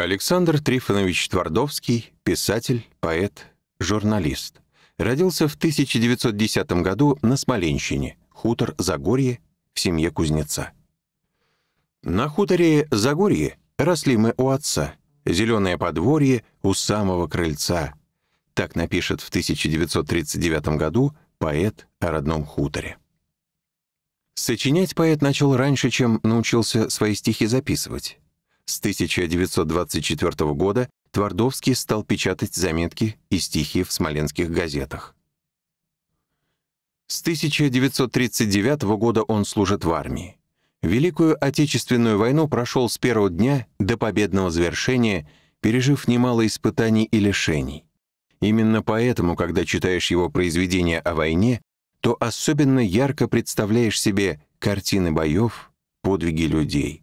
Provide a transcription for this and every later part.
Александр Трифонович Твардовский, писатель, поэт, журналист. Родился в 1910 году на Смоленщине, хутор Загорье, в семье кузнеца. На хуторе Загорье росли мы у отца, зеленое подворье у самого крыльца. Так напишет в 1939 году поэт о родном хуторе. Сочинять поэт начал раньше, чем научился свои стихи записывать. С 1924 года Твардовский стал печатать заметки и стихи в смоленских газетах. С 1939 года он служит в армии. Великую Отечественную войну прошел с первого дня до победного завершения, пережив немало испытаний и лишений. Именно поэтому, когда читаешь его произведения о войне, то особенно ярко представляешь себе картины боев, подвиги людей.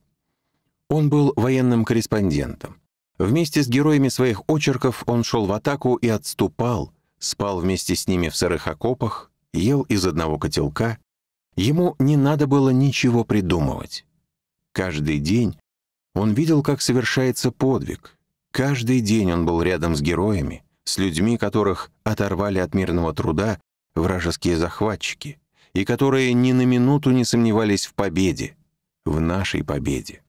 Он был военным корреспондентом. Вместе с героями своих очерков он шел в атаку и отступал, спал вместе с ними в сырых окопах, ел из одного котелка. Ему не надо было ничего придумывать. Каждый день он видел, как совершается подвиг. Каждый день он был рядом с героями, с людьми, которых оторвали от мирного труда вражеские захватчики, и которые ни на минуту не сомневались в победе, в нашей победе.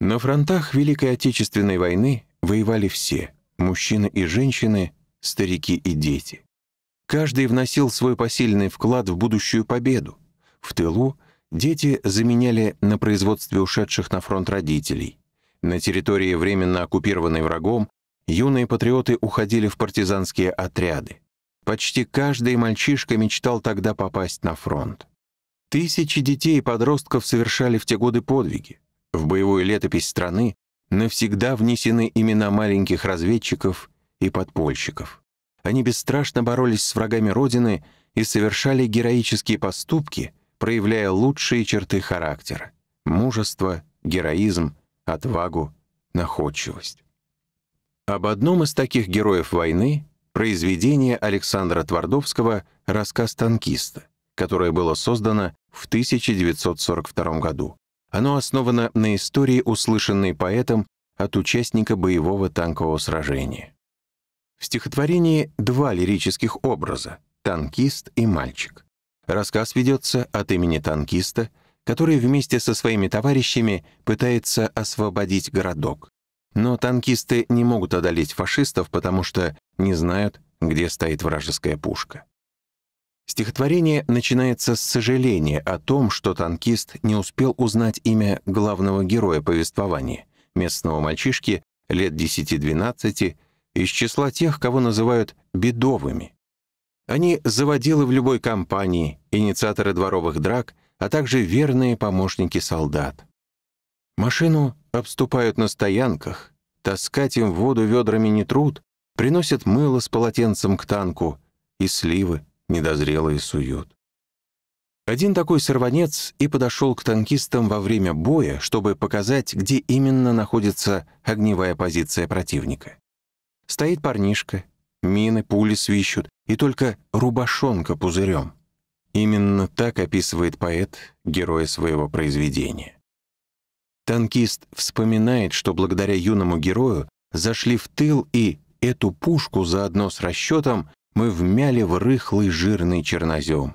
На фронтах Великой Отечественной войны воевали все – мужчины и женщины, старики и дети. Каждый вносил свой посильный вклад в будущую победу. В тылу дети заменяли на производстве ушедших на фронт родителей. На территории, временно оккупированной врагом, юные патриоты уходили в партизанские отряды. Почти каждый мальчишка мечтал тогда попасть на фронт. Тысячи детей и подростков совершали в те годы подвиги. В боевую летопись страны навсегда внесены имена маленьких разведчиков и подпольщиков. Они бесстрашно боролись с врагами Родины и совершали героические поступки, проявляя лучшие черты характера — мужество, героизм, отвагу, находчивость. Об одном из таких героев войны — произведение Александра Твардовского «Рассказ танкиста», которое было создано в 1942 году. Оно основано на истории, услышанной поэтом от участника боевого танкового сражения. В стихотворении два лирических образа — танкист и мальчик. Рассказ ведется от имени танкиста, который вместе со своими товарищами пытается освободить городок. Но танкисты не могут одолеть фашистов, потому что не знают, где стоит вражеская пушка. Стихотворение начинается с сожаления о том, что танкист не успел узнать имя главного героя повествования, местного мальчишки лет 10-12, из числа тех, кого называют «бедовыми». Они заводилы в любой компании, инициаторы дворовых драк, а также верные помощники солдат. Машину обступают на стоянках, таскать им воду ведрами не труд, приносят мыло с полотенцем к танку и сливы недозрелые суют. Один такой сорванец и подошел к танкистам во время боя, чтобы показать, где именно находится огневая позиция противника. Стоит парнишка, мины, пули свищут, и только рубашонка пузырем. Именно так описывает поэт героя своего произведения. Танкист вспоминает, что благодаря юному герою зашли в тыл и эту пушку заодно с расчетом мы вмяли в рыхлый жирный чернозем.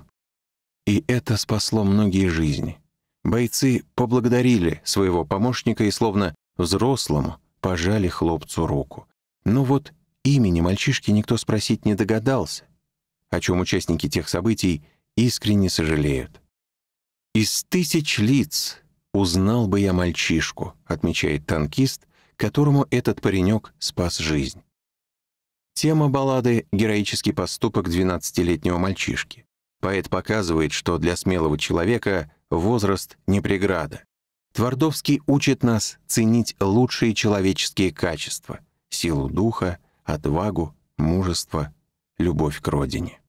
И это спасло многие жизни. Бойцы поблагодарили своего помощника и словно взрослому пожали хлопцу руку. Но вот имени мальчишки никто спросить не догадался, о чем участники тех событий искренне сожалеют. «Из тысяч лиц узнал бы я мальчишку», — отмечает танкист, которому этот паренек спас жизнь. Тема баллады — героический поступок 12-летнего мальчишки. Поэт показывает, что для смелого человека возраст — не преграда. Твардовский учит нас ценить лучшие человеческие качества — силу духа, отвагу, мужество, любовь к родине.